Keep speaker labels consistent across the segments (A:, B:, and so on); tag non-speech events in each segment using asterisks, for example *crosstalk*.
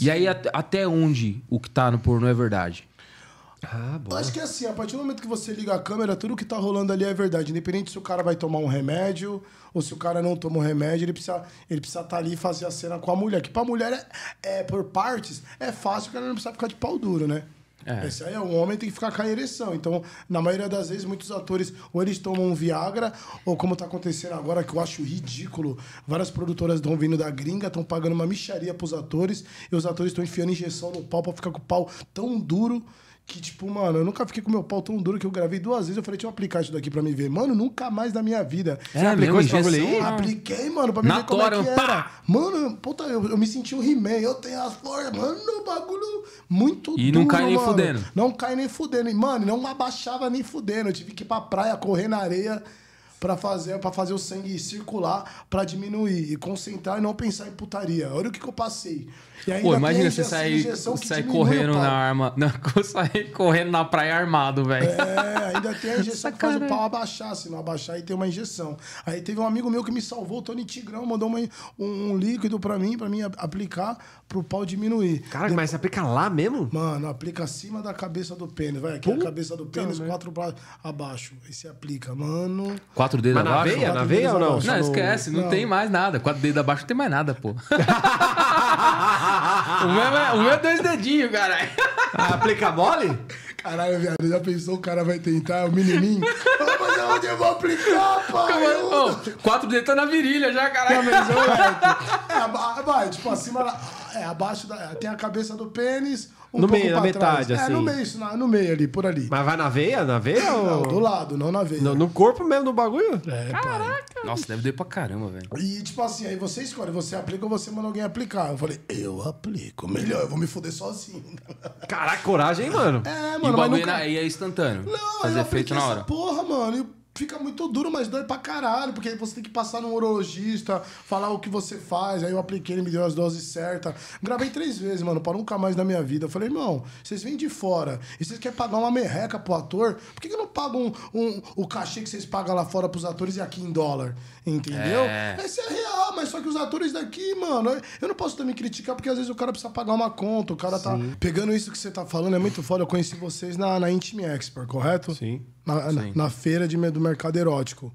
A: E aí, até onde o que tá no pornô é verdade? Ah, boa.
B: Eu acho que é assim, a partir do momento que você liga a câmera, tudo que tá rolando ali é verdade. Independente se o cara vai tomar um remédio ou se o cara não toma um remédio, ele precisa estar ele precisa tá ali e fazer a cena com a mulher. Que pra mulher, é, é por partes, é fácil, o cara não precisa ficar de pau duro, né? É. Esse aí é um homem tem que ficar com a ereção. Então, na maioria das vezes, muitos atores ou eles tomam um Viagra, ou como está acontecendo agora, que eu acho ridículo, várias produtoras estão vindo da gringa, estão pagando uma micharia para os atores, e os atores estão enfiando injeção no pau para ficar com o pau tão duro que, tipo, mano, eu nunca fiquei com meu pau tão duro que eu gravei duas vezes. Eu falei, deixa eu aplicar isso daqui pra me ver. Mano, nunca mais na minha vida. É Você é, aplicou esse bagulho aí? Apliquei, mano, pra me na ver como é tora, é que era. Pá. Mano, puta, eu, eu me senti um He-Man. Eu tenho as flores. Mano, o bagulho muito e duro, E não cai nem fudendo. Não cai nem fudendo. E, mano, não abaixava nem fudendo. Eu tive que ir pra praia, correr na areia para fazer para fazer o sangue circular, para diminuir e concentrar e não pensar em putaria. Olha o que, que eu passei. E ainda Pô, imagina você sair, sai correndo na
A: arma, não, *laughs* sair correndo na praia armado, velho.
B: É, ainda tem a injeção que faz o pau abaixar, se não abaixar e tem uma injeção. Aí teve um amigo meu que me salvou, Tony Tigrão, mandou uma, um, um, líquido para mim, para mim aplicar pro pau diminuir. Cara, mas você aplica lá mesmo? Mano, aplica acima da cabeça do pênis, vai aqui Pum? a cabeça do pênis, Caramba. quatro abaixo. Aí você aplica, mano. Quatro Quatro dedos Mas abaixo? Na veia, na veia ou não? Não, esquece, não, não, tem mais
A: nada. Quatro dedos abaixo não tem mais nada, pô. *laughs* o, meu é, o meu é dois dedinhos, caralho. Ah, aplica mole? Caralho, viado, já pensou
B: o cara vai tentar, o menininho? *laughs* Ah, mas onde eu vou aplicar, pai? Eu... Oh, é? quatro
A: dedos tá na virilha já,
B: caralho. Não, mas, é, vai, tipo, acima é, abaixo da. É, tem a cabeça do pênis, um no meio, na metade, trás. assim. É, no assim. meio, isso, no meio ali, por ali. Mas vai na veia? Na veia? Não, do lado, não na veia. No, no corpo mesmo, no bagulho? É, Caraca! Pai.
A: Nossa, deve doer pra caramba, velho.
B: E tipo assim, aí você escolhe, você aplica ou você manda alguém aplicar. Eu falei, eu aplico. Melhor, eu vou me fuder sozinho. *laughs*
A: Caraca, coragem, hein, mano? É, mano. E o bagulho nunca... aí é instantâneo. Não, Fazer eu feito na hora.
B: porra, mano. E fica muito duro, mas dói pra caralho, porque aí você tem que passar num urologista, falar o que você faz. Aí eu apliquei, ele me deu as doses certas. Gravei três vezes, mano, para nunca mais na minha vida. Eu falei, irmão, vocês vêm de fora e vocês querem pagar uma merreca pro ator, por que, que não pagam um, um, o cachê que vocês pagam lá fora pros atores e aqui em dólar? Entendeu? É. Esse é real, mas só que os atores daqui, mano, eu não posso também criticar, porque às vezes o cara precisa pagar uma conta, o cara tá Sim. tá pegando isso que você tá falando, é muito foda. Eu conheci vocês na, na Intime Expert, correto? Sim na, na, na feira de, do mercado erótico.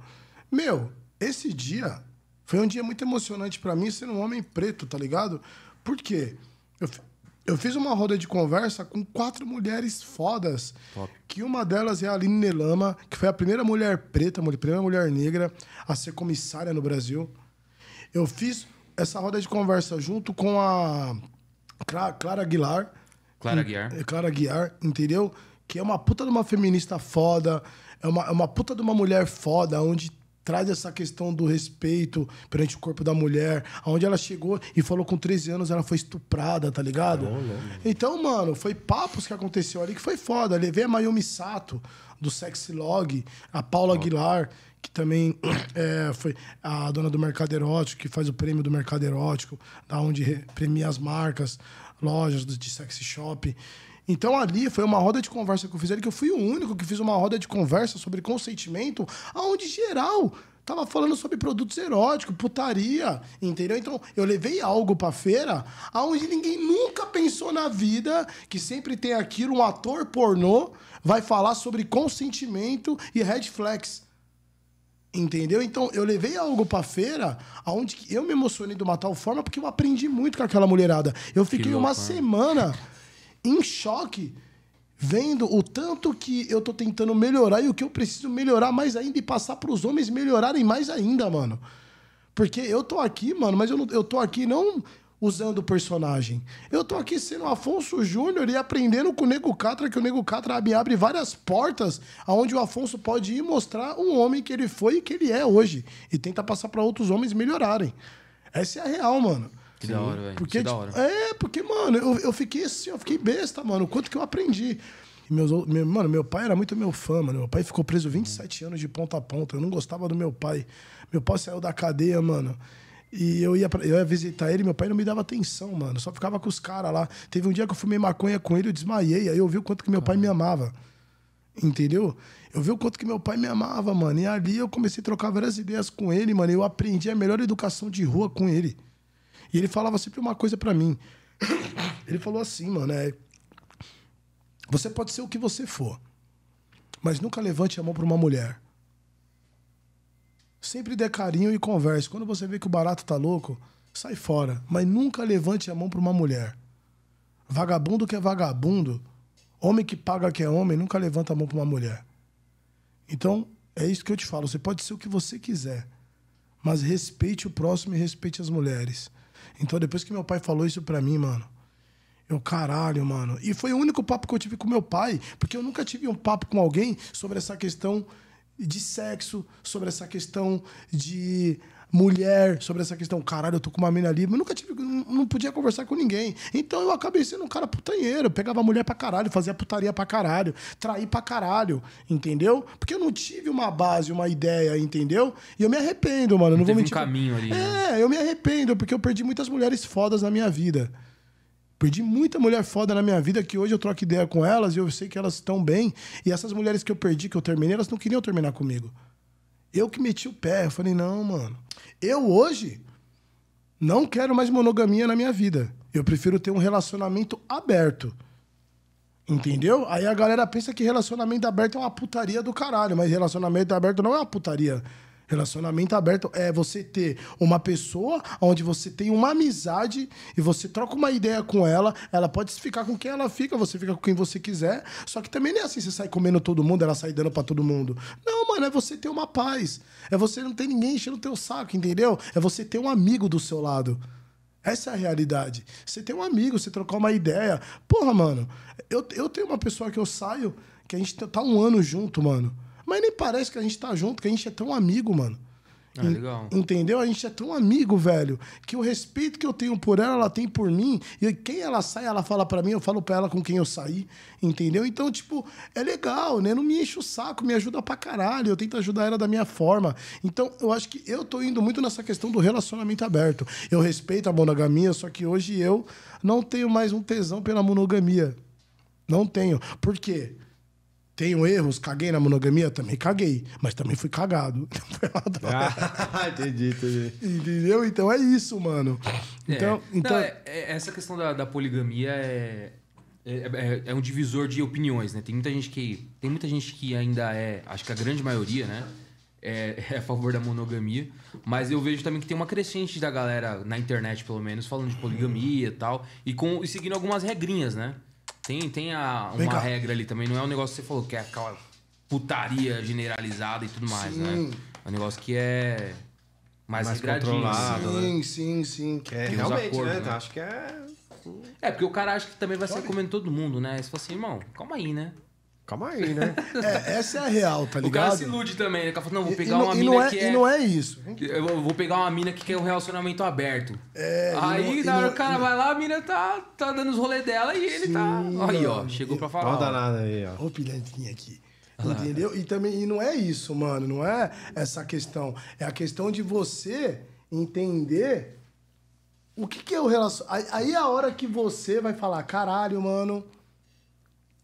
B: Meu, esse dia foi um dia muito emocionante para mim, sendo um homem preto, tá ligado? Por quê? Eu, eu fiz uma roda de conversa com quatro mulheres fodas. Top. Que uma delas é a Aline Nelama, que foi a primeira mulher preta, a primeira mulher negra a ser comissária no Brasil. Eu fiz essa roda de conversa junto com a Clara Aguilar.
A: Clara Aguiar.
B: Clara Aguiar, entendeu? que é uma puta de uma feminista foda, é uma, é uma puta de uma mulher foda, onde traz essa questão do respeito perante o corpo da mulher, aonde ela chegou e falou com 13 anos ela foi estuprada, tá ligado? Não, não, não. Então, mano, foi papos que aconteceu ali que foi foda. Levei a Mayumi Sato do Sexy Log, a Paula Aguilar, que também *clears throat* é, foi a dona do mercado erótico, que faz o prêmio do mercado erótico, da onde premia as marcas, lojas de sexy shop. Então ali foi uma roda de conversa que eu fiz ali, que eu fui o único que fiz uma roda de conversa sobre consentimento, aonde geral tava falando sobre produtos eróticos, putaria, entendeu? Então, eu levei algo pra feira aonde ninguém nunca pensou na vida que sempre tem aquilo, um ator pornô vai falar sobre consentimento e red flags. Entendeu? Então, eu levei algo pra feira aonde eu me emocionei de uma tal forma porque eu aprendi muito com aquela mulherada. Eu fiquei louco, uma semana em choque vendo o tanto que eu tô tentando melhorar e o que eu preciso melhorar mais ainda e passar para os homens melhorarem mais ainda, mano. Porque eu tô aqui, mano, mas eu, não, eu tô aqui não usando o personagem. Eu tô aqui sendo Afonso Júnior e aprendendo com o Nego Catra, que o Nego Catra abre, abre várias portas aonde o Afonso pode ir mostrar um homem que ele foi e que ele é hoje. E tenta passar para outros homens melhorarem. Essa é a real, mano.
A: Que Sim. da hora, velho. Porque, da hora.
B: É, porque, mano, eu, eu fiquei assim, eu fiquei besta, mano. O quanto que eu aprendi. Meus, meu, mano, meu pai era muito meu fã, mano. Meu pai ficou preso 27 anos de ponta a ponta. Eu não gostava do meu pai. Meu pai saiu da cadeia, mano. E eu ia, pra, eu ia visitar ele, meu pai não me dava atenção, mano. Só ficava com os caras lá. Teve um dia que eu fumei maconha com ele, eu desmaiei. Aí eu vi o quanto que meu pai me amava. Entendeu? Eu vi o quanto que meu pai me amava, mano. E ali eu comecei a trocar várias ideias com ele, mano. Eu aprendi a melhor educação de rua com ele. E ele falava sempre uma coisa para mim. Ele falou assim, mano, é, você pode ser o que você for, mas nunca levante a mão para uma mulher. Sempre dê carinho e converse. Quando você vê que o barato tá louco, sai fora, mas nunca levante a mão para uma mulher. Vagabundo que é vagabundo, homem que paga que é homem, nunca levanta a mão para uma mulher. Então, é isso que eu te falo, você pode ser o que você quiser, mas respeite o próximo e respeite as mulheres. Então, depois que meu pai falou isso pra mim, mano, eu, caralho, mano. E foi o único papo que eu tive com meu pai, porque eu nunca tive um papo com alguém sobre essa questão de sexo, sobre essa questão de mulher, sobre essa questão. Caralho, eu tô com uma mina ali, mas nunca tive, não podia conversar com ninguém. Então eu acabei sendo um cara putanheiro, pegava mulher pra caralho, fazia putaria pra caralho, traí pra caralho, entendeu? Porque eu não tive uma base, uma ideia, entendeu? E eu me arrependo, mano, não, não vou mentir. um caminho ali. Né? É, eu me arrependo, porque eu perdi muitas mulheres fodas na minha vida. Perdi muita mulher foda na minha vida que hoje eu troco ideia com elas e eu sei que elas estão bem. E essas mulheres que eu perdi, que eu terminei, elas não queriam terminar comigo. Eu que meti o pé. Eu falei, não, mano. Eu hoje não quero mais monogamia na minha vida. Eu prefiro ter um relacionamento aberto. Entendeu? Aí a galera pensa que relacionamento aberto é uma putaria do caralho, mas relacionamento aberto não é uma putaria. Relacionamento aberto é você ter uma pessoa onde você tem uma amizade e você troca uma ideia com ela. Ela pode ficar com quem ela fica, você fica com quem você quiser. Só que também não é assim, você sai comendo todo mundo, ela sai dando para todo mundo. Não, mano, é você ter uma paz. É você não ter ninguém enchendo o teu saco, entendeu? É você ter um amigo do seu lado. Essa é a realidade. Você tem um amigo, você trocar uma ideia. Porra, mano, eu, eu tenho uma pessoa que eu saio, que a gente tá um ano junto, mano. Mas nem parece que a gente tá junto, que a gente é tão amigo, mano. É, legal. Entendeu? A gente é tão amigo, velho, que o respeito que eu tenho por ela, ela tem por mim. E quem ela sai, ela fala para mim, eu falo para ela com quem eu saí, entendeu? Então, tipo, é legal, né? Não me enche o saco, me ajuda pra caralho. Eu tento ajudar ela da minha forma. Então, eu acho que eu tô indo muito nessa questão do relacionamento aberto. Eu respeito a monogamia, só que hoje eu não tenho mais um tesão pela monogamia. Não tenho. Por quê? Porque tenho erros, caguei na monogamia? Também caguei, mas também fui cagado.
A: ah, *laughs* *laughs* entendi, entendi.
B: Entendeu? Então é isso, mano. Então, é. então... Não, então- é,
A: é, essa questão da, da poligamia é, é, é, é, um divisor de opiniões, né? Tem muita gente que tem muita gente que ainda é, acho que a grande maioria, né, é, *laughs* é, a favor da monogamia, mas eu vejo também que tem uma crescente da galera na internet, pelo menos, falando de poligamia e tal, e com e seguindo algumas regrinhas, né? Sim, tem a, uma regra ali também. Não é um negócio que você falou que é aquela putaria generalizada e tudo mais, né? sim. né? É um negócio que é mais, mais assim. Sim, né?
B: sim, sim. Que é, realmente, né? acordos, né? né? Acho que é...
A: É, porque o cara acha que também vai ser comendo todo mundo, né? Você fala assim, irmão, calma aí, né? calma aí, né? *laughs*
B: é, essa é a real, tá ligado? O cara se ilude
A: também, né? não, vou pegar e, uma mina é, que é... E não é isso. Eu vou pegar uma mina que quer um relacionamento aberto. É, aí, não, o cara não... vai lá, a mina tá, tá dando os rolês dela
B: e ele tá- Sim, tá... Aí, ó,
A: chegou pra falar. Não dá nada aí, ó.
B: Ô, pilhantrinha aqui. Entendeu? E também, e não é isso, mano, não é essa questão. É a questão de você entender o que, que é o relacionamento. Aí é a hora que você vai falar, caralho, mano,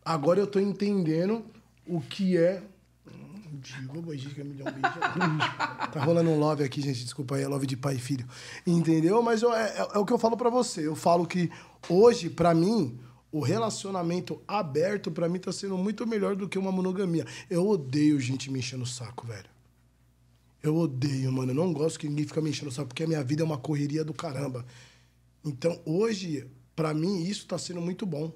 B: Agora eu tô entendendo o que é. *laughs* tá rolando um love aqui, gente. Desculpa aí, é love de pai e filho. Entendeu? Mas eu, é, é, é o que eu falo para você. Eu falo que hoje, para mim, o relacionamento aberto, para mim, tá sendo muito melhor do que uma monogamia. Eu odeio gente me enchendo o saco, velho. Eu odeio, mano. Eu não gosto que ninguém fica me enchendo o saco, porque a minha vida é uma correria do caramba. Então, hoje, para mim, isso tá sendo muito bom.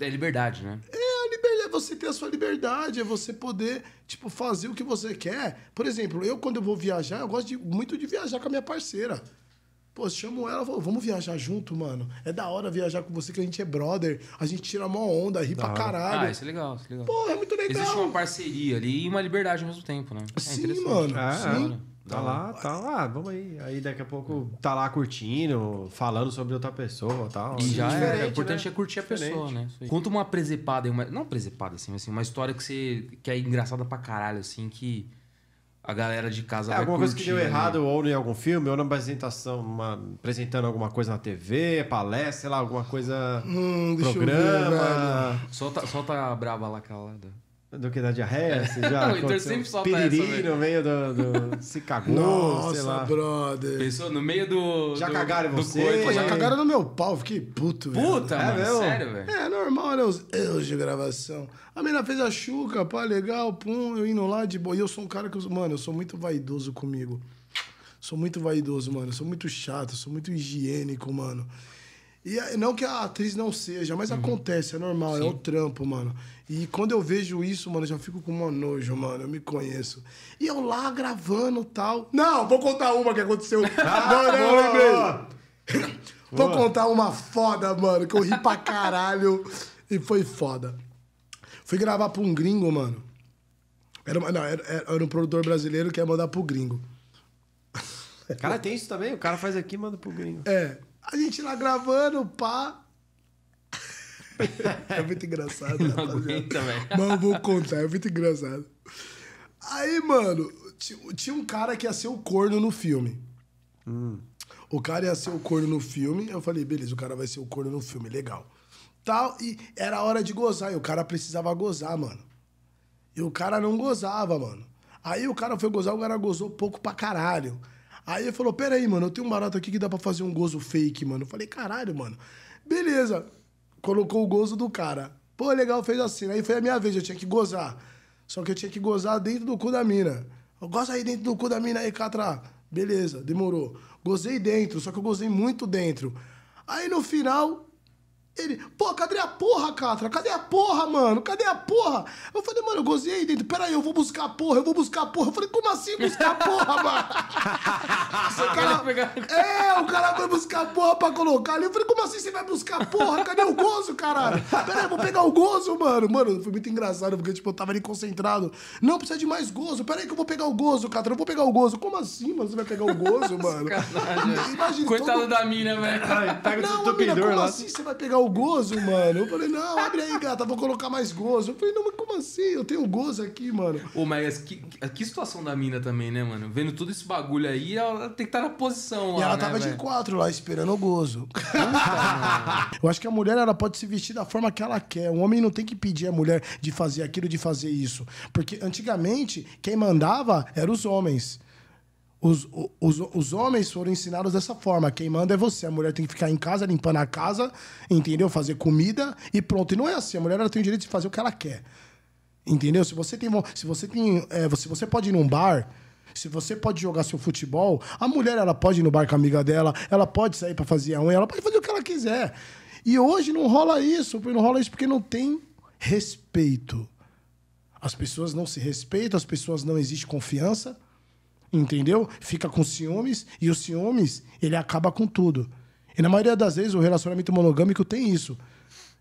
A: É liberdade, né?
B: É, a liberdade é você ter a sua liberdade, é você poder, tipo, fazer o que você quer. Por exemplo, eu quando eu vou viajar, eu gosto de, muito de viajar com a minha parceira. Pô, chamo ela, falo, vamos viajar junto, mano. É da hora viajar com você, que a gente é brother. A gente tira uma onda, ri da pra hora. caralho. Ah, isso
A: é legal, isso é legal. Pô, é muito legal. Existe uma parceria ali e uma liberdade ao mesmo tempo, né? É sim, mano. Ah, sim. É. Tá lá, tá lá, vamos aí. Aí daqui a pouco tá lá curtindo, falando sobre outra pessoa tal. e já é, o importante né? é curtir a Diferente. pessoa, né? Conta uma presepada, uma, não presepada assim, mas assim, uma história que você que é engraçada pra caralho, assim, que a galera de casa é, vai alguma curtir, coisa que deu né? errado ou em algum filme ou na apresentação uma, apresentando alguma coisa na TV palestra sei lá alguma coisa hum, programa ver, solta solta a brava lá calada do que da diarreia? É. Você já *laughs* o Heitor sempre solta piriri essa, no
B: meio do, do... Se cagou, Nossa, sei lá.
A: brother. Pensou no meio do... Já do, cagaram em do você? Pô, já né? cagaram
B: no meu pau. Fiquei puto, velho. Puta, é, mano. Sério, velho? É, normal, né? Os erros de gravação. A menina fez a chuca, pá, legal, pum. Eu indo lá de boa. E eu sou um cara que... Eu, mano, eu sou muito vaidoso comigo. Sou muito vaidoso, mano. sou muito chato, sou muito higiênico, mano. E eh, não que a atriz não seja, mas uhum. acontece, é normal, Sim. é o trampo, mano. E quando eu vejo isso, mano, eu já fico com uma nojo, mano. Eu me conheço. E eu lá gravando tal. Não, vou contar uma que aconteceu. ah, *laughs*
A: mano, *coughs* Vou
B: contar uma foda, mano, que eu ri pra caralho. e foi foda. Fui gravar pra um gringo, mano. Era, não, era, era um produtor brasileiro que ia mandar pro gringo.
A: Cara, tem isso também? O cara faz aqui e manda pro gringo.
B: É. A gente lá gravando, pá. *laughs* É muito engraçado. Não aguenta, Mas eu vou contar, é muito engraçado. Aí, mano, tinha um cara que ia ser o corno no filme. Hum. O cara ia ser o corno no filme. Eu falei, beleza, o cara vai ser o corno no filme, legal. Tal, e era hora de gozar. E o cara precisava gozar, mano. E o cara não gozava, mano. Aí o cara foi gozar, o cara gozou pouco pra caralho. Aí ele falou: Pera aí, mano, eu tenho um barato aqui que dá pra fazer um gozo fake, mano. Eu falei: Caralho, mano. Beleza. Colocou o gozo do cara. Pô, legal, fez assim. Aí foi a minha vez, eu tinha que gozar. Só que eu tinha que gozar dentro do cu da mina. Eu goza aí dentro do cu da mina aí, Catra. Beleza, demorou. Gozei dentro, só que eu gozei muito dentro. Aí no final, ele, pô, cadê a porra, Catra? Cadê a porra, mano? Cadê a porra? Eu falei, mano, eu gozei aí dentro. Peraí, eu vou buscar a porra, eu vou buscar a porra. Eu falei, como assim buscar a porra, mano?
A: *laughs* o cara, é, o cara foi
B: buscar a porra pra colocar ali. Eu falei, como assim você vai buscar a porra? Cadê o gozo, caralho? Peraí, eu vou pegar o gozo, mano. Mano, foi muito engraçado, porque, tipo, eu tava ali concentrado. Não, precisa de mais gozo. Peraí que eu vou pegar o gozo, Catra. Eu vou pegar o gozo. Como assim, mano? Você vai pegar o gozo, mano?
A: *laughs* Imagina, Coitado todo... da mina, velho. Não, a como lá. assim
B: você vai pegar o gozo, mano. Eu falei, não, abre aí, gata, vou colocar mais gozo. Eu falei, não, mas como assim? Eu tenho gozo aqui, mano.
A: Ô, mas que, que situação da mina também, né, mano? Vendo todo esse bagulho aí, ela tem que estar tá na posição lá, E ela né, tava véio? de quatro
B: lá, esperando o gozo. *laughs* eu acho que a mulher, ela pode se vestir da forma que ela quer. O homem não tem que pedir a mulher de fazer aquilo, de fazer isso. Porque antigamente, quem mandava eram os homens. Os, os, os homens foram ensinados dessa forma. Quem manda é você. A mulher tem que ficar em casa, limpando a casa, entendeu? Fazer comida e pronto. E não é assim. A mulher tem o direito de fazer o que ela quer. Entendeu? Se você tem. Se você tem. É, se você pode ir num bar. Se você pode jogar seu futebol, a mulher ela pode ir no bar com a amiga dela, ela pode sair para fazer a unha, ela pode fazer o que ela quiser. E hoje não rola isso, não rola isso porque não tem respeito. As pessoas não se respeitam, as pessoas não existe confiança entendeu? Fica com ciúmes e os ciúmes, ele acaba com tudo. E na maioria das vezes o relacionamento monogâmico tem isso.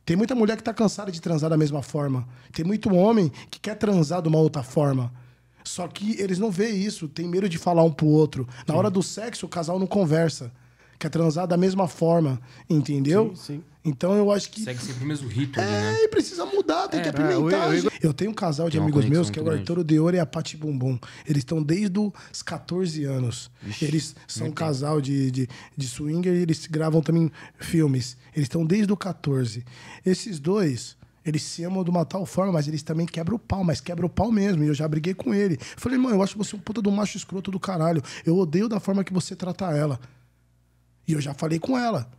B: Tem muita mulher que está cansada de transar da mesma forma. Tem muito homem que quer transar de uma outra forma. Só que eles não veem isso, tem medo de falar um pro outro. Na hora do sexo, o casal não conversa quer é transar da mesma forma, entendeu? Sim, sim. Então eu acho
A: que. Segue sempre o mesmo ritmo. É, né? e precisa mudar, tem é, que apimentar. Eu, eu, eu,
B: tenho um casal de amigos meus que é o Arturo Ouro e a Pati Bumbum. Eles estão desde os 14 anos. Ixi, eles são um casal de, de, de swinger e eles gravam também filmes. Eles estão desde o 14. Esses dois. Eles se amam de uma tal forma, mas eles também quebram o pau, mas quebra o pau mesmo. E eu já briguei com ele. Falei, mano, eu acho você um puta do macho escroto do caralho. Eu odeio da forma que você trata ela. E eu já falei com ela.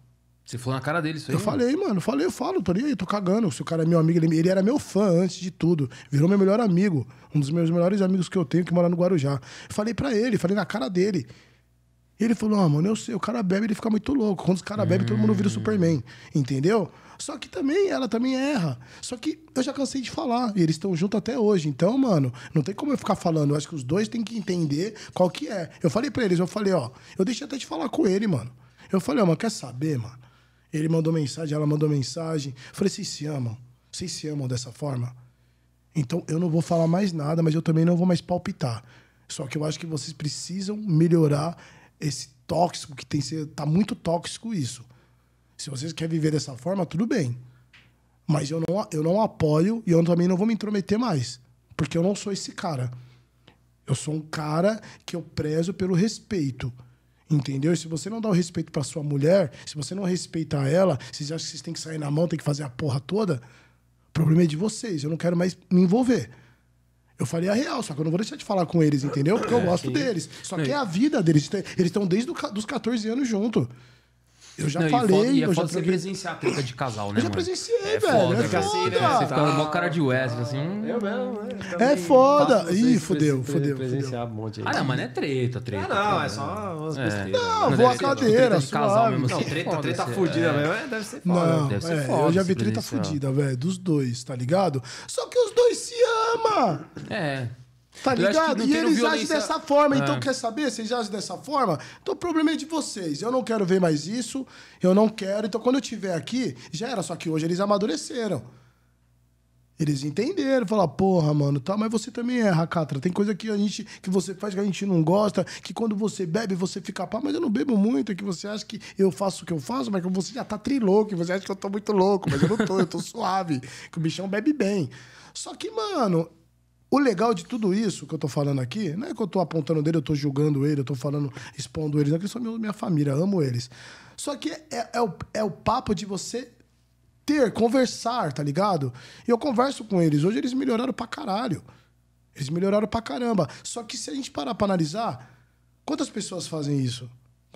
A: Você falou na cara dele isso aí? Eu mano? falei,
B: mano. Eu falei, eu falo, tô nem aí, tô cagando. Se o cara é meu amigo, ele, ele, era meu fã antes de tudo. Virou meu melhor amigo. Um dos meus melhores amigos que eu tenho, que mora no Guarujá. Eu falei pra ele, falei na cara dele. E ele falou, ah, mano, eu sei, o cara bebe, ele fica muito louco. Quando os cara hum. todo mundo vira Superman. Entendeu? Só que também, ela também erra. Só que eu já cansei de falar. E eles estão juntos até hoje. Então, mano, não tem como eu ficar falando. Eu acho que os dois têm que entender qual que é. Eu falei pra eles, eu falei, ó, eu deixei até de falar com ele, mano. Eu falei, ó, mano, quer saber, mano? Ele mandou mensagem, ela mandou mensagem. Eu falei, vocês se amam? Vocês se amam dessa forma? Então eu não vou falar mais nada, mas eu também não vou mais palpitar. Só que eu acho que vocês precisam melhorar esse tóxico que tem ser. Tá muito tóxico isso. Se vocês querem viver dessa forma, tudo bem. Mas eu não, eu não apoio e eu também não vou me intrometer mais. Porque eu não sou esse cara. Eu sou um cara que eu prezo pelo respeito. Entendeu? E se você não dá o respeito para sua mulher, se você não respeitar ela, vocês acham que vocês têm que sair na mão, tem que fazer a porra toda, o problema é de vocês. Eu não quero mais me envolver. Eu falei a real, só que eu não vou deixar de falar com eles, entendeu? Porque eu é, gosto deles. Só que é, é a vida deles. Eles estão desde os 14 anos junto. É é eu já não, falei. E foda, é foda você
A: presenciar a treta de casal, né? Eu já presenciei, é velho. Foda, é cara. foda. Né? Você fica mó cara de Wesley, assim. Hum. eu
B: mesmo, né? é. É foda. Ih, fudeu, fudeu.
A: Presenciar um monte aí. Ah, não, mas é treta, treta. Ah, não, é só né? umas é. Não, vou à cadeira. de casal mesmo assim. Treta, treta velho. mesmo. Deve ser foda. Não, deve ser foda. Eu já vi treta fodida,
B: velho. Dos dois, tá ligado? Só que os dois se amam. É. Tá ligado? E eles violência... agem dessa forma. Então, é. quer saber? Vocês agem dessa forma? Então, o problema é de vocês. Eu não quero ver mais isso. Eu não quero. Então, quando eu estiver aqui, já era. Só que hoje eles amadureceram. Eles entenderam, falaram, porra, mano, tá, mas você também erra, Catra. Tem coisa que a gente que você faz que a gente não gosta, que quando você bebe, você fica pá, mas eu não bebo muito, é que você acha que eu faço o que eu faço, mas que você já tá trilouco, você acha que eu tô muito louco, mas eu não tô, eu tô *laughs* suave, que o bichão bebe bem. Só que, mano, o legal de tudo isso que eu tô falando aqui, não é que eu tô apontando dele, eu tô julgando ele, eu tô falando, expondo eles, não é que eles são minha família, amo eles. Só que é, é, o, é o papo de você ter, conversar, tá ligado? E eu converso com eles. Hoje eles melhoraram pra caralho. Eles melhoraram pra caramba. Só que se a gente parar pra analisar, quantas pessoas fazem isso?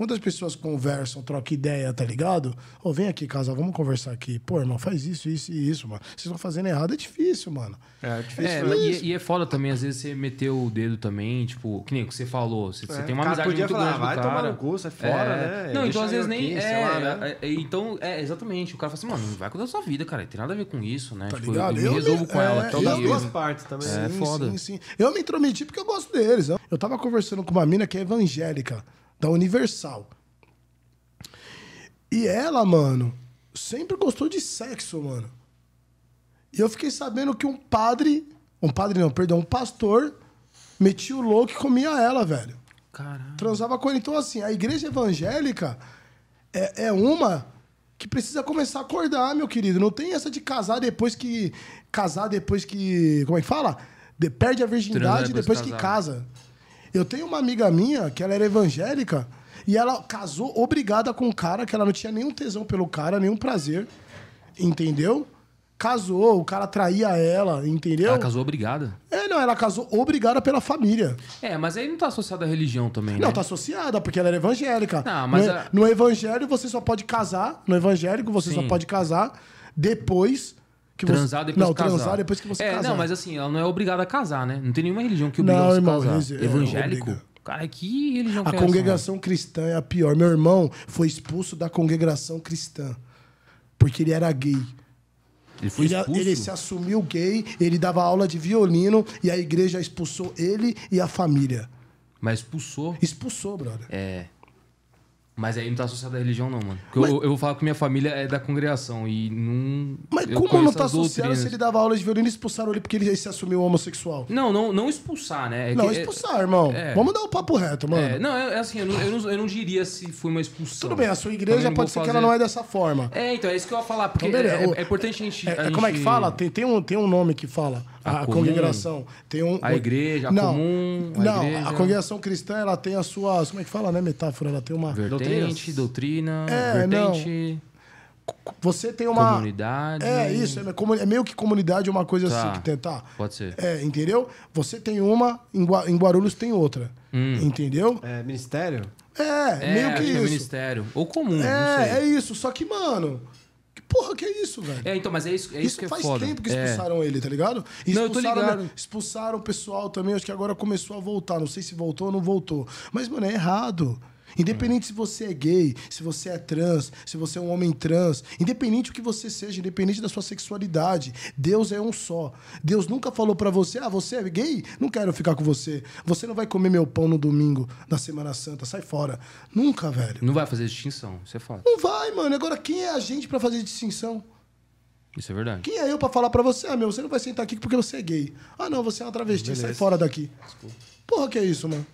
B: Quando as pessoas conversam, trocam ideia, tá ligado? Ô, oh, vem aqui, casa, vamos conversar aqui. Pô, irmão, faz isso, isso e isso, mano. Vocês estão fazendo errado, é difícil, mano.
A: É, é difícil. É, né? e, e, é foda também, às vezes você meteu o dedo também, tipo, que nem o que você falou. Você, é, tem uma amizade muito falar, grande vai cara. tomar no cu, sai é fora, é. né? Não, então às vezes nem... É, lá, né? então, é, exatamente. O cara fala assim, mano, não vai cuidar da sua vida, cara. Não tem nada a ver com isso, né? Tá tipo, ligado? Eu, eu me resolvo com ela. Então, das duas partes também. Sim, é foda. Sim, sim.
B: Eu me intrometi porque eu gosto deles. Eu tava conversando com uma mina que é evangélica da Universal. E ela, mano, sempre gostou de sexo, mano. E eu fiquei sabendo que um padre. Um padre não, perdão, um pastor metia o louco e comia ela, velho. Transava com ele. Então, assim, a igreja evangélica é, é uma que precisa começar a acordar, meu querido. Não tem essa de casar depois que. Casar depois que. Como é que fala? De, perde a virgindade depois, depois que casa. Eu tenho uma amiga minha que ela era evangélica e ela casou obrigada com um cara que ela não tinha nenhum tesão pelo cara, nenhum prazer. Entendeu? Casou, o cara traía ela, entendeu? Ela casou obrigada. É, não, ela casou obrigada pela família.
A: É, mas aí não tá associada à religião também, Não, né? tá
B: associada, porque ela era evangélica. Não, mas no, a... no evangelho você só pode casar, no evangélico você Sim. só pode casar depois que transar você... depois não, casar. transar depois que você é, casar. Não, mas
A: assim, ela não é obrigada a casar, né? Não tem nenhuma religião que obriga não, você irmão, casar. É, Evangélico? É, Cara, que religião A é congregação
B: essa, cristã é a pior. Meu irmão foi expulso da congregação cristã porque ele era gay.
A: Ele, foi ele, ele, se
B: assumiu gay, ele dava aula de violino e a igreja expulsou ele e a família.
A: Mas expulsou? Expulsou, brother. É. Mas aí não tá associado à religião, não, mano. Mas... Eu, eu, vou falar que minha família é da congregação e não. Mas como não tá associado se ele
B: dava aula de violino e expulsaram ele porque ele se assumiu homossexual?
A: Não, não, não expulsar, né? É não, que, é- expulsar, irmão. É... Vamos
B: dar o um papo reto, mano. É, não, é,
A: é, assim, eu não, eu não, eu, não, diria se foi uma expulsão. Tudo bem, a sua igreja pode ser fazer... que ela não é dessa forma. É, então, é isso que eu ia falar, porque então, é, importante a gente. A gente... como é que fala?
B: Tem, tem, um, tem um nome que fala. A, a congregação. Tem um, a igreja, a não, comum. A não, igreja. a congregação cristã ela tem as suas. Como é que fala, né? Metáfora, ela tem uma. Vertente,
A: doutrina, é, vertente.
B: Não você
A: tem uma comunidade é isso é,
B: é meio que comunidade uma coisa assim tá. assim que tentar pode ser é, entendeu você tem uma em, Guarulhos tem outra hum. entendeu é, ministério
A: é, é meio que é isso ministério ou comum é é
B: isso só que mano Porra, que é isso,
A: velho? É, então, mas é isso, é isso, isso que é faz foda. tempo que é. expulsaram
B: é. ele, tá ligado? não, eu tô ligado. Né, expulsaram o pessoal também, acho que agora começou a voltar. Não sei se voltou ou não voltou. Mas, mano, é errado. Independente se você é gay, se você é trans, se você é um homem trans, independente do que você seja, independente da sua sexualidade, Deus é um só. Deus nunca falou para você: "Ah, você é gay? Não quero ficar com você. Você não vai comer meu pão no domingo da Semana Santa. Sai fora." Nunca,
A: velho. Não vai fazer distinção, isso é fato.
B: Não vai, mano. Agora quem é a gente para fazer distinção? Isso é verdade. Quem é eu para falar para você? Ah, meu, você não vai sentar aqui porque você é gay. Ah, não, você é uma travesti, Beleza. sai fora daqui. Desculpa. Porra, que é isso, mano?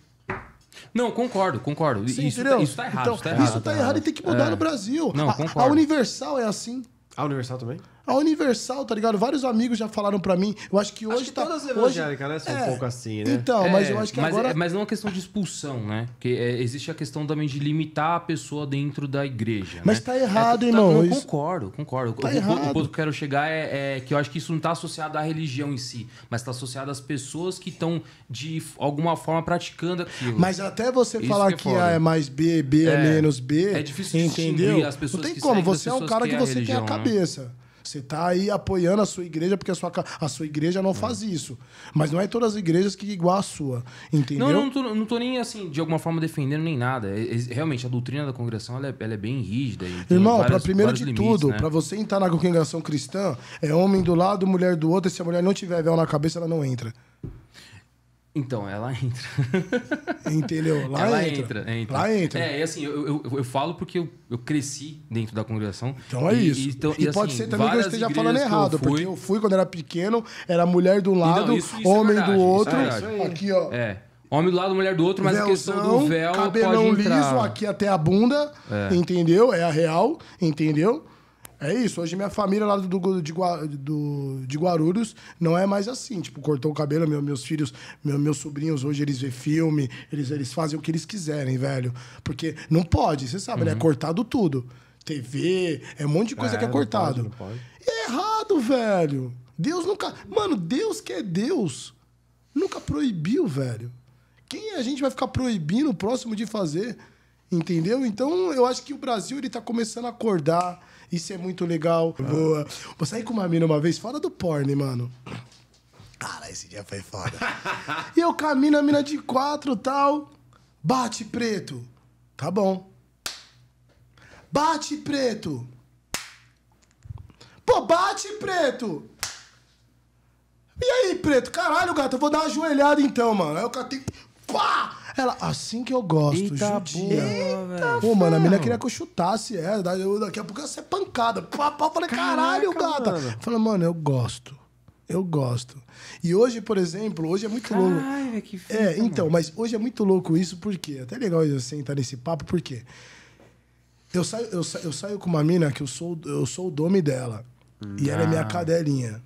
A: Não, concordo, concordo. Sim, isso, tá- entendeu? Tá, isso tá errado. Então, isso tá errado, isso tá errado, tá errado. e tem que mudar é. no Brasil. Não, a, concordo. A
B: Universal é
A: assim. A Universal também?
B: A Universal, tá ligado? Vários amigos já falaram pra mim. Eu acho que hoje acho que tá. Todas as evangélicas, hoje... né? São é. um pouco assim, né? Então, é, mas eu acho que mas, é, agora. É,
A: mas não é uma questão de expulsão, né? Porque é, existe a questão também de limitar a pessoa dentro da igreja. Mas né? tá é, errado, é, irmão. eu concordo, concordo. Tá o, errado. O, ponto que eu quero chegar é, que eu acho que isso não tá associado à religião em si, mas tá associado às pessoas que estão, de alguma forma, praticando aquilo. Mas até você isso falar que, que A é mais
B: B, B é, menos B. É difícil entendeu? as pessoas. Não tem como, você é um cara que, você tem a né? cabeça. Você está aí apoiando a sua igreja, porque a sua, a sua igreja não faz é. isso. Mas não é todas as igrejas que igual a sua, entendeu? Não, não
A: tô, não tô nem, assim, de alguma forma defendendo nem nada. É, é, realmente, a doutrina da congregação ela é, ela é bem rígida. Irmão, várias, pra, primeiro de limites, tudo, né? para
B: você entrar na congregação cristã, é homem do lado, mulher do outro, e se a mulher não tiver véu na cabeça, ela não entra.
A: Então, ela entra. Entendeu? *laughs* Lá ela entra. entra, entra. Lá entra. É, assim, eu, eu, eu falo porque eu, eu, cresci dentro da congregação. Então é e, isso. E, então, e, e pode assim, ser também que eu esteja falando errado, eu fui... porque eu
B: fui quando era pequeno, era mulher do lado, não, isso, isso é homem é do outro. É
A: aqui, ó. É. Homem do lado, mulher do outro, mas Velzão, a questão do véu. Cabelão pode entrar. liso aqui
B: até a bunda, é. entendeu? É a real, entendeu? É isso, hoje minha família lá do, do, de, do, de Guarulhos não é mais assim. Tipo, cortou o cabelo, meu, meus filhos, meu, meus sobrinhos hoje eles vê filme, eles, eles fazem o que eles quiserem, velho. Porque não pode, você sabe, né? uhum. né? É cortado tudo. TV, é um monte de coisa é, que é cortado. Não pode, não pode. É errado, velho. Deus nunca. Mano, Deus que é Deus, nunca proibiu, velho. Quem a gente vai ficar proibindo o próximo de fazer? Entendeu? Então, eu acho que o Brasil ele tá começando a acordar isso é muito legal. Boa. Vou sair com uma mina uma vez, fora do porn, mano. Cara, esse dia foi foda. *laughs* e eu caminho a mina de quatro tal. Bate, preto. Tá bom. Bate, preto. Pô, bate, preto. E aí, preto? Caralho, gato, eu vou dar uma ajoelhada então, mano. Aí o cara tem. Pá! Ela, assim que eu gosto, Eita, judia. Eita, Pô, mano, a menina queria que eu chutasse ela. É, eu, daqui a pouco ia ser pancada. Pô, eu falei, caralho, gata. Mano. Falei, mano, eu gosto. Eu gosto. E hoje, por exemplo, hoje é muito Caralho, louco. Que é, fita, é, então, mano. mas hoje é muito louco isso, porque é até legal eu sentar nesse papo, porque eu saio, eu, saio, eu saio com uma mina que eu sou, eu sou o dome dela. E ela é minha ah. cadelinha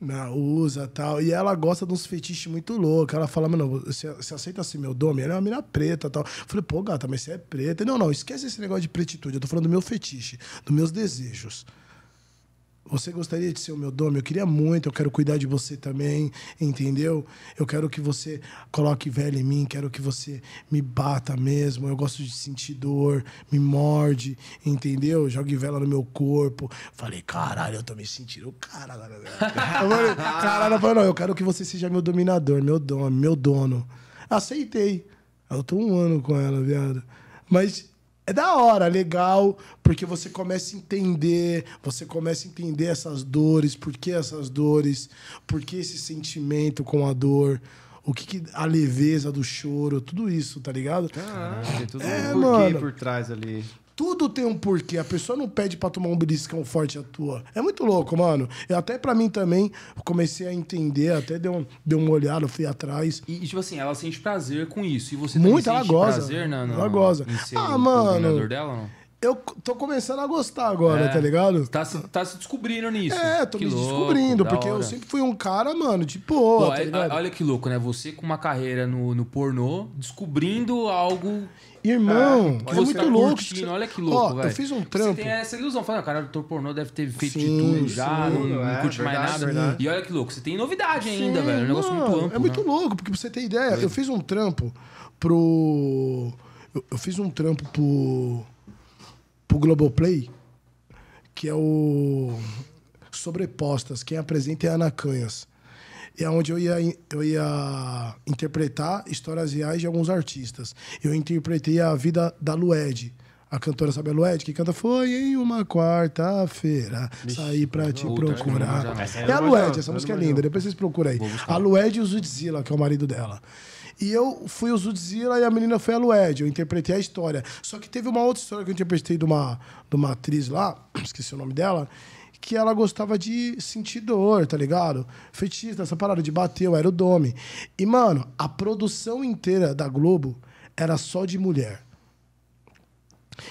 B: na USA tal. E ela gosta de uns fetiches muito loucos. Ela fala, mano, você, você aceita assim meu dom Ela é uma mina preta tal. Eu falei, pô, gata, mas você é preta. Não, não, esquece esse negócio de pretitude. Eu tô falando do meu fetiche, dos meus desejos. Você gostaria de ser o meu dono? Eu queria muito, eu quero cuidar de você também, entendeu? Eu quero que você coloque velho em mim, quero que você me bata mesmo. Eu gosto de sentir dor, me morde, entendeu? Jogue vela no meu corpo. Falei, caralho, eu tô me sentindo. *laughs* Caralho, caralho, falei, não, eu quero que você seja meu dominador, meu dono, meu dono. Aceitei. Eu tô um ano com ela, viado. Mas é da hora, legal, porque você começa a entender, você começa a entender essas dores, por que essas dores, por que esse sentimento com a dor, o que, que a leveza do choro, tudo isso, tá ligado? Ah, tem tudo é, um mano, por
A: trás ali.
B: Tudo tem um porquê. A pessoa não pede para tomar um beliscão forte à tua. É muito louco, mano. E até para mim também, comecei a entender, até deu, um, deu uma olhada, fui atrás.
A: E, tipo assim, ela sente prazer com isso. E você muito, ela sente goza. prazer na, na, ela goza. ah, mano. dela, não? eu tô começando a gostar agora, é, tá ligado? Tá, tá se descobrindo nisso. É, tô que me louco, descobrindo, porque hora. eu sempre
B: fui um cara, mano, de boa. Pô, tá
A: é, olha que louco, né? Você com uma carreira no, no pornô, descobrindo algo. Irmão, é, é muito tá louco. Curtindo. Olha que louco, velho. Eu fiz um trampo. Você tem essa ilusão, fala ah, cara, o pornô deve ter feito sim, de tudo sim, já, sim, não, não é, curte mais nada. Verdade. E olha que louco, você tem novidade ainda, velho. É um negócio muito amplo. É muito né? louco,
B: porque pra você ter ideia, eu fiz um trampo pro. Eu, eu fiz um trampo pro pro Globoplay, que é o Sobrepostas. Quem apresenta é a Ana Canhas. E é onde eu ia, eu ia interpretar histórias reais de alguns artistas. Eu interpretei a vida da Lued a cantora sabe a Lued, que canta Foi em uma quarta-feira, saí pra te procurar. é a Lued, essa música é linda, depois vocês procuram aí. A Lued e o Zudzilla, que é o marido dela. E eu fui o Zudzilla e a menina foi a Lued, eu interpretei a história. Só que teve uma outra história que eu interpretei de uma, de uma atriz lá, *clears throat* esqueci o nome dela, que ela gostava de sentir dor, tá ligado? Fetista, essa parada de bater, eu era o Dome. E, mano, a produção inteira da Globo era só de mulher.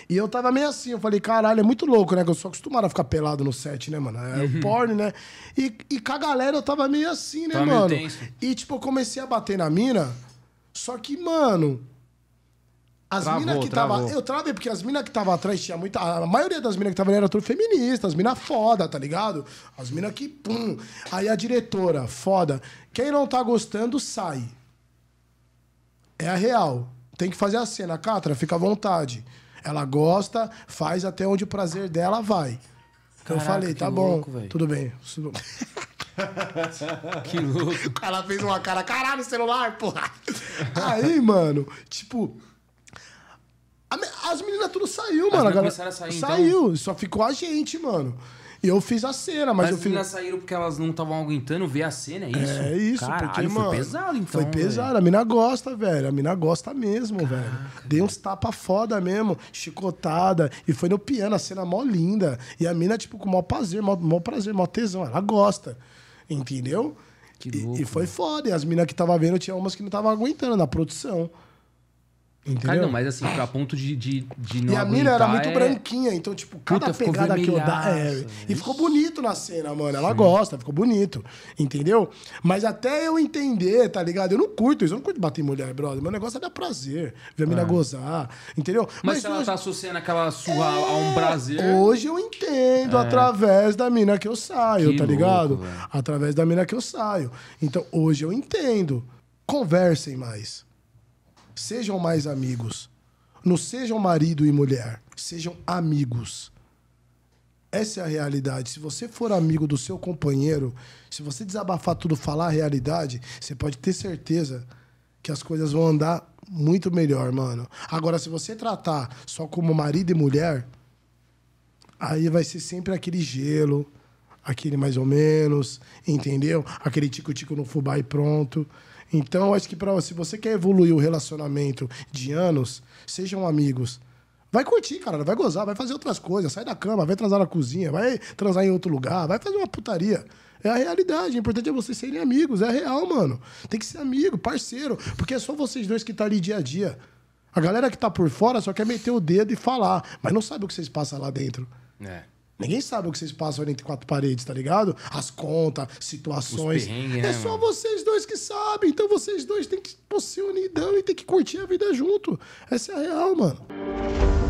B: E eu tava meio assim, eu falei, caralho, é muito louco, né? Que eu sou acostumado a ficar pelado no set, né, mano? É uhum. o porn, né? E, e com a galera eu tava meio assim, né, tava mano? E, tipo, eu comecei a bater na mina, só que, mano. As minas que travou. tava. Eu travei, porque as minas que tava atrás tinha muita. A maioria das minas que tava ali era tudo feminista, as minas foda, tá ligado? As minas que. Pum. Aí a diretora, foda. Quem não tá gostando, sai. É a real. Tem que fazer a cena, Catra, fica à vontade. Ela gosta, faz até onde o prazer dela vai.
A: Então Caraca, eu falei, tá louco, bom, véio. tudo bem. *laughs* que louco. *laughs* Ela
B: fez uma cara, caralho, celular, porra. Aí, mano, tipo.
A: A, as meninas tudo saiu, as mano. começaram a sair, então? Saiu,
B: então? só ficou a gente, mano.
A: Eu fiz a cena, mas, mas eu fiz. Elas saíram porque elas não estavam aguentando ver a cena, é isso? É isso, Caralho, porque, mano, foi pesado, então. Foi pesado.
B: A mina gosta, velho. A mina gosta mesmo, Caraca. velho. Dei uns tapa foda mesmo, chicotada. E foi no piano, a cena mó linda. E a mina, tipo, com mó prazer, mó, prazer, mó tesão. Ela gosta. Entendeu? Que louco, e, e foi foda. E as minas que tava vendo, tinha umas que não tava aguentando na produção.
A: Entendeu? Cara, não, mas assim, a ponto de, de, de não E a mira era muito é... branquinha, então, tipo, cada Puta, pegada que eu dava... É,
B: e ficou bonito na cena, mano. Ela Sim. gosta, ficou bonito, entendeu? Mas até eu entender, tá ligado? Eu não curto isso, eu não curto bater em mulher, brother. Meu negócio é dar prazer, ver a mina é. gozar, entendeu? Mas, mas ela hoje...
A: tá associando aquela surra a um prazer... Hoje eu entendo é.
B: através da mina que eu saio, que tá ligado? Louco, através da mina que eu saio. Então, hoje eu entendo. Conversem mais Sejam mais amigos. Não sejam marido e mulher. Sejam amigos. Essa é a realidade. Se você for amigo do seu companheiro, se você desabafar tudo, falar a realidade, você pode ter certeza que as coisas vão andar muito melhor, mano. Agora, se você tratar só como marido e mulher, aí vai ser sempre aquele gelo, aquele mais ou menos, entendeu? Aquele tico-tico no fubá e pronto. Então, acho que pra, se você quer evoluir o relacionamento de anos, sejam amigos. Vai curtir, cara, vai gozar, vai fazer outras coisas, sai da cama, vai transar na cozinha, vai transar em outro lugar, vai fazer uma putaria. É a realidade. O importante é vocês serem amigos. É real, mano. Tem que ser amigo, parceiro. Porque é só vocês dois que tá ali dia a dia. A galera que tá por fora só quer meter o dedo e falar. Mas não sabe o que vocês passam lá dentro. É. Ninguém sabe o que vocês passam entre quatro paredes, tá ligado? As contas, situações. é né, só vocês dois que sabem. Então vocês dois têm que pôr ser unidão e tem que curtir a vida junto. Essa é a real, mano.